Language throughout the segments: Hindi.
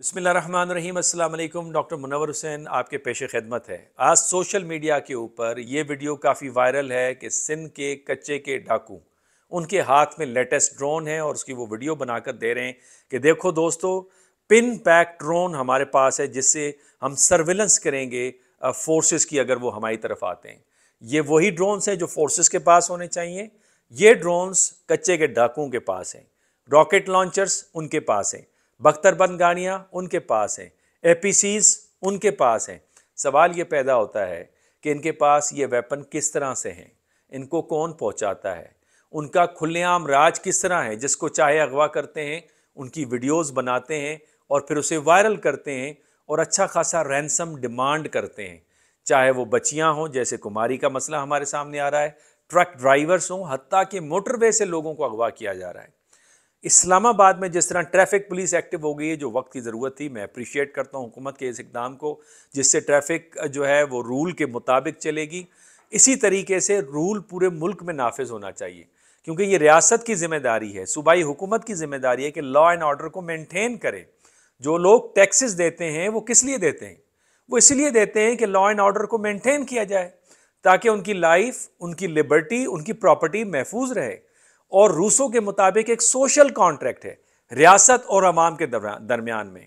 बसमिल डॉक्टर मुनवर हुसैन आपके पेश खिदमत है आज सोशल मीडिया के ऊपर ये वीडियो काफ़ी वायरल है कि सिंध के कच्चे के डाकू उनके हाथ में लेटेस्ट ड्रोन है और उसकी वो वीडियो बनाकर दे रहे हैं कि देखो दोस्तों पिन पैक ड्रोन हमारे पास है जिससे हम सर्विलेंस करेंगे फोर्सेस की अगर वो हमारी तरफ आते हैं ये वही ड्रोन्स हैं जो फोर्सेस के पास होने चाहिए ये ड्रोन्स कच्चे के डाकुओं के पास हैं रॉकेट लॉन्चर्स उनके पास हैं बख्तरबंद गाड़ियाँ उनके पास हैं सीज उनके पास हैं सवाल ये पैदा होता है कि इनके पास ये वेपन किस तरह से हैं इनको कौन पहुँचाता है उनका खुलेआम राज किस तरह है जिसको चाहे अगवा करते हैं उनकी वीडियोस बनाते हैं और फिर उसे वायरल करते हैं और अच्छा खासा रैनसम डिमांड करते हैं चाहे वो बच्चियाँ हों जैसे कुमारी का मसला हमारे सामने आ रहा है ट्रक ड्राइवर्स हों हती के मोटरवे से लोगों को अगवा किया जा रहा है इस्लामाबाद में जिस तरह ट्रैफिक पुलिस एक्टिव हो गई है जो वक्त की ज़रूरत थी मैं अप्रिशिएट करता हूँ हुकूमत के इस इकदाम को जिससे ट्रैफिक जो है वो रूल के मुताबिक चलेगी इसी तरीके से रूल पूरे मुल्क में नाफज होना चाहिए क्योंकि ये रियासत की जिम्मेदारी है सूबाई हुकूमत की जिम्मेदारी है कि लॉ एंड ऑर्डर को मेनटेन करें जो लोग टैक्सेस देते हैं वो किस लिए देते हैं वो इसलिए देते हैं कि लॉ एंड ऑर्डर को मेनटेन किया जाए ताकि उनकी लाइफ उनकी लिबर्टी उनकी प्रॉपर्टी महफूज रहे और रूसों के मुताबिक एक सोशल कॉन्ट्रैक्ट है रियासत और अवाम के दरमियान में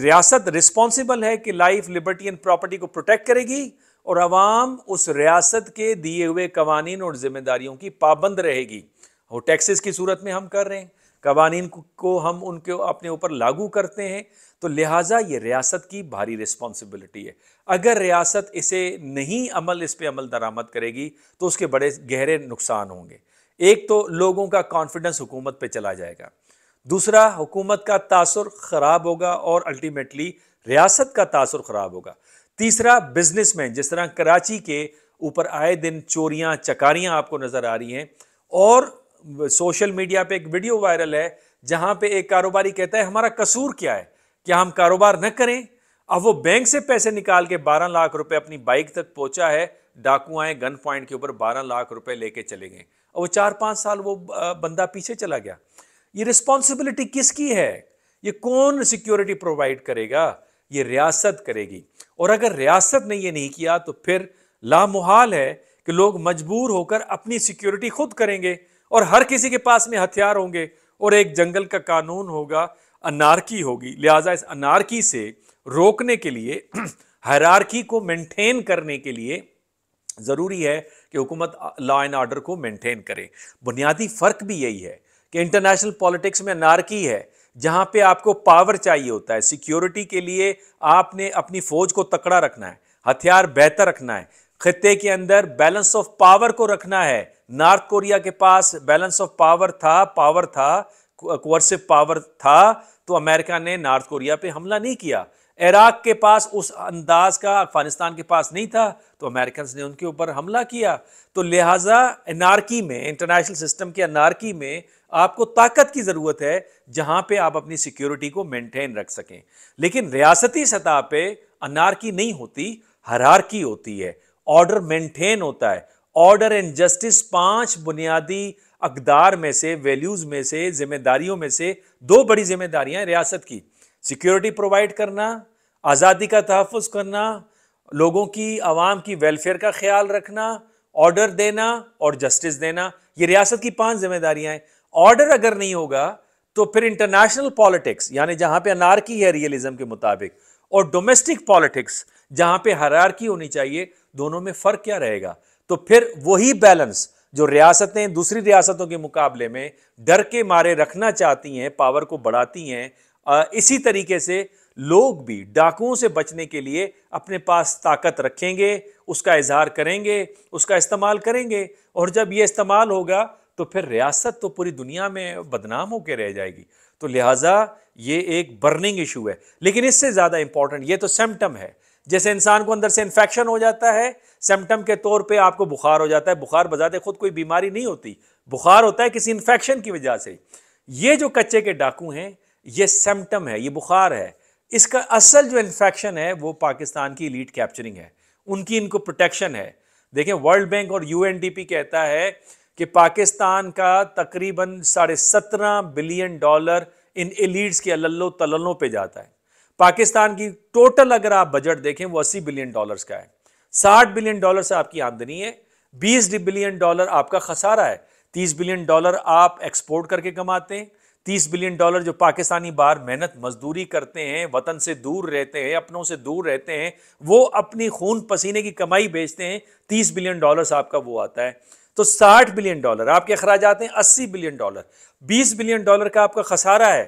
रियासत रिस्पॉन्सिबल है कि लाइफ लिबर्टी एंड प्रॉपर्टी को प्रोटेक्ट करेगी और अवाम उस रियासत के दिए हुए कवानीन और जिम्मेदारियों की पाबंद रहेगी वो टैक्सेस की सूरत में हम कर रहे हैं कवानीन को हम उनके अपने ऊपर लागू करते हैं तो लिहाजा ये रियासत की भारी रिस्पॉन्सिबिलिटी है अगर रियासत इसे नहीं अमल इस पर अमल दरामद करेगी तो उसके बड़े गहरे नुकसान होंगे एक तो लोगों का कॉन्फिडेंस हुकूमत पे चला जाएगा दूसरा हुकूमत का तासर ख़राब होगा और अल्टीमेटली रियासत का तासर ख़राब होगा तीसरा बिजनेसमैन जिस तरह कराची के ऊपर आए दिन चोरियां चकारियां आपको नज़र आ रही हैं और सोशल मीडिया पे एक वीडियो वायरल है जहां पे एक कारोबारी कहता है हमारा कसूर क्या है क्या हम कारोबार न करें अब वो बैंक से पैसे निकाल के 12 लाख रुपए अपनी बाइक तक पहुंचा है डाकुआएं गन पॉइंट के ऊपर 12 लाख रुपए लेके चले गए और वो चार पाँच साल वो बंदा पीछे चला गया ये रिस्पॉन्सिबिलिटी किसकी है ये कौन सिक्योरिटी प्रोवाइड करेगा ये रियासत करेगी और अगर रियासत ने ये नहीं किया तो फिर लामोहाल है कि लोग मजबूर होकर अपनी सिक्योरिटी खुद करेंगे और हर किसी के पास में हथियार होंगे और एक जंगल का कानून होगा अनारकी होगी लिहाजा इस अनारकी से रोकने के लिए हरारकी को मेंटेन करने के लिए ज़रूरी है कि हुकूमत लॉ एंड ऑर्डर को मेंटेन करे बुनियादी फ़र्क भी यही है कि इंटरनेशनल पॉलिटिक्स में नारकी है जहाँ पे आपको पावर चाहिए होता है सिक्योरिटी के लिए आपने अपनी फ़ौज को तकड़ा रखना है हथियार बेहतर रखना है खत्े के अंदर बैलेंस ऑफ पावर को रखना है नॉर्थ कोरिया के पास बैलेंस ऑफ पावर था पावर था कोर्सिव पावर था तो अमेरिका ने नॉर्थ कोरिया पे हमला नहीं किया इराक के पास उस अंदाज का अफगानिस्तान के पास नहीं था तो अमेरिकन ने उनके ऊपर हमला किया तो लिहाजा अनारकी में इंटरनेशनल सिस्टम के अनारकी में आपको ताकत की ज़रूरत है जहां पे आप अपनी सिक्योरिटी को मेंटेन रख सकें लेकिन रियासती सतह पे अनारकी नहीं होती हरारकी होती है ऑर्डर मेंटेन होता है ऑर्डर एंड जस्टिस पांच बुनियादी अकदार में से वैल्यूज़ में से जिम्मेदारियों में से दो बड़ी जिम्मेदारियां रियासत की सिक्योरिटी प्रोवाइड करना आज़ादी का तहफ़ करना लोगों की आवाम की वेलफेयर का ख्याल रखना ऑर्डर देना और जस्टिस देना ये रियासत की पांच जिम्मेदारियां हैं ऑर्डर अगर नहीं होगा तो फिर इंटरनेशनल पॉलिटिक्स यानी जहां पे अनारकी है रियलिज्म के मुताबिक और डोमेस्टिक पॉलिटिक्स जहां पे हरारकी होनी चाहिए दोनों में फ़र्क क्या रहेगा तो फिर वही बैलेंस जो रियासतें दूसरी रियासतों के मुकाबले में डर के मारे रखना चाहती हैं पावर को बढ़ाती हैं इसी तरीके से लोग भी डाकुओं से बचने के लिए अपने पास ताकत रखेंगे उसका इजहार करेंगे उसका इस्तेमाल करेंगे और जब ये इस्तेमाल होगा तो फिर रियासत तो पूरी दुनिया में बदनाम होकर रह जाएगी तो लिहाजा ये एक बर्निंग इशू है लेकिन इससे ज़्यादा इंपॉर्टेंट ये तो सिम्टम है जैसे इंसान को अंदर से इन्फेक्शन हो जाता है सिम्टम के तौर पे आपको बुखार हो जाता है बुखार बजाते खुद कोई बीमारी नहीं होती बुखार होता है किसी इन्फेक्शन की वजह से ये जो कच्चे के डाकू हैं ये सिम्टम है ये बुखार है इसका असल जो इन्फेक्शन है वो पाकिस्तान की लीड कैप्चरिंग है उनकी इनको प्रोटेक्शन है देखें वर्ल्ड बैंक और यूएनडीपी कहता है कि पाकिस्तान का तकरीबन साढ़े सत्रह बिलियन डॉलर इन एलीड्स के अल्लो तललों पे जाता है पाकिस्तान की टोटल अगर आप बजट देखें वो अस्सी बिलियन डॉलर्स का है साठ बिलियन डॉलर से आपकी आमदनी है बीस बिलियन डॉलर आपका खसारा है तीस बिलियन डॉलर आप एक्सपोर्ट करके कमाते हैं तीस बिलियन डॉलर जो पाकिस्तानी बाहर मेहनत मजदूरी करते हैं वतन से दूर रहते हैं अपनों से दूर रहते हैं वो अपनी खून पसीने की कमाई बेचते हैं तीस बिलियन डॉलर आपका वो आता है तो साठ बिलियन डॉलर आपके अखराज आते हैं अस्सी बिलियन डॉलर बीस बिलियन डॉलर का आपका खसारा है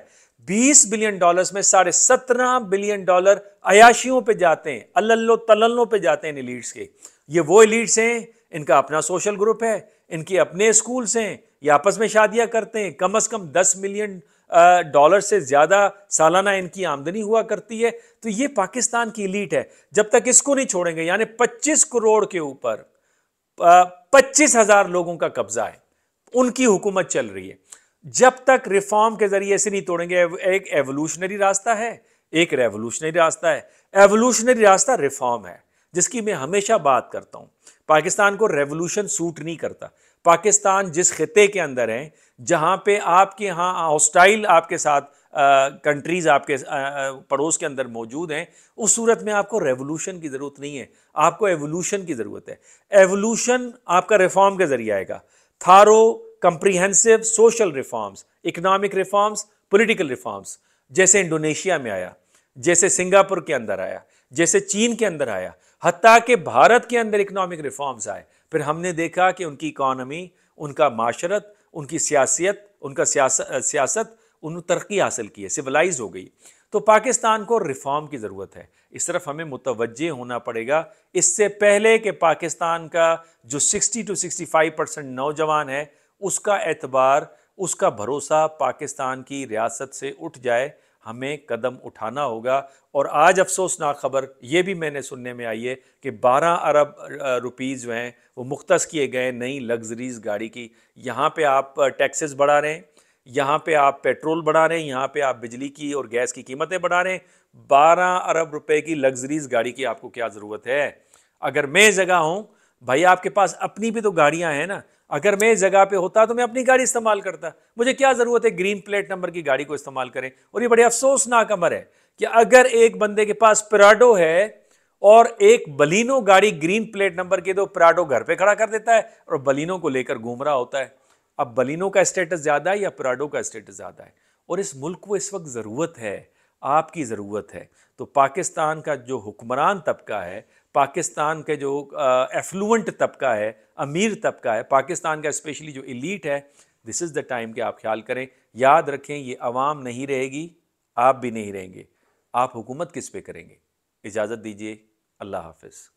बीस बिलियन डॉलर में साढ़े सत्रह बिलियन डॉलर अयाशियों पर जाते हैं अल्लो तलल्लों पर जाते हैं एलिट्स के ये वो एलिट्स हैं इनका अपना सोशल ग्रुप है इनके अपने स्कूल्स हैं ये आपस में शादियां करते हैं कम अज़ कम दस मिलियन डॉलर से ज़्यादा सालाना इनकी आमदनी हुआ करती है तो ये पाकिस्तान की लीट है जब तक इसको नहीं छोड़ेंगे यानी पच्चीस करोड़ के ऊपर पच्चीस हज़ार लोगों का कब्ज़ा है उनकी हुकूमत चल रही है जब तक रिफॉर्म के ज़रिए ऐसे नहीं तोड़ेंगे एक एवोल्यूशनरी रास्ता है एक रेवोल्यूशनरी रास्ता है एवोल्यूशनरी रास्ता रिफॉर्म है जिसकी मैं हमेशा बात करता हूँ पाकिस्तान को रेवोल्यूशन सूट नहीं करता पाकिस्तान जिस खत्े के अंदर हैं जहाँ पे आपके यहाँ हॉस्टाइल आपके साथ कंट्रीज़ आपके पड़ोस के अंदर मौजूद हैं उस सूरत में आपको रेवोल्यूशन की ज़रूरत नहीं है आपको एवोल्यूशन की ज़रूरत है एवोल्यूशन आपका रिफॉर्म के ज़रिए आएगा thorough comprehensive social reforms economic reforms political reforms जैसे इंडोनेशिया में आया जैसे सिंगापुर के अंदर आया जैसे चीन के अंदर आया हती कि भारत के अंदर इकनॉमिक रिफॉर्म्स आए फिर हमने देखा कि उनकी इकॉनमी उनका माशरत उनकी सियासियत उनका सियासत उन तरक्की हासिल की है सिविलाइज हो गई तो पाकिस्तान को रिफॉर्म की ज़रूरत है इस तरफ हमें मुतवजह होना पड़ेगा इससे पहले कि पाकिस्तान का जो 60 टू 65 परसेंट नौजवान है उसका एतबार उसका भरोसा पाकिस्तान की रियासत से उठ जाए हमें कदम उठाना होगा और आज अफसोसनाक खबर ये भी मैंने सुनने में आई है कि 12 अरब रुपीस जो हैं वो मुख्त किए गए नई लग्जरीज गाड़ी की यहाँ पे आप टैक्सेस बढ़ा रहे हैं यहाँ पे आप पेट्रोल बढ़ा रहे हैं यहाँ पे आप बिजली की और गैस की कीमतें बढ़ा रहे हैं बारह अरब रुपए की लग्जरीज गाड़ी की आपको क्या ज़रूरत है अगर मैं जगह हूँ भाई आपके पास अपनी भी तो गाड़ियाँ हैं ना अगर मैं इस जगह पे होता तो मैं अपनी गाड़ी इस्तेमाल करता मुझे क्या ज़रूरत है ग्रीन प्लेट नंबर की गाड़ी को इस्तेमाल करें और ये बड़े अफसोसनाक अमर है कि अगर एक बंदे के पास पराडो है और एक बलिनो गाड़ी ग्रीन प्लेट नंबर के दो पराडो घर पे खड़ा कर देता है और बलिनो को लेकर घूम रहा होता है अब बलिनो का स्टेटस ज़्यादा है या पराडो का स्टेटस ज़्यादा है और इस मुल्क को इस वक्त ज़रूरत है आपकी ज़रूरत है तो पाकिस्तान का जो हुक्मरान तबका है पाकिस्तान के जो एफ्लुएंट तबका है अमीर तबका है पाकिस्तान का स्पेशली जो इलीट है दिस इज़ द टाइम कि आप ख्याल करें याद रखें ये आवाम नहीं रहेगी आप भी नहीं रहेंगे आप हुकूमत किस पे करेंगे इजाज़त दीजिए अल्लाह हाफिज़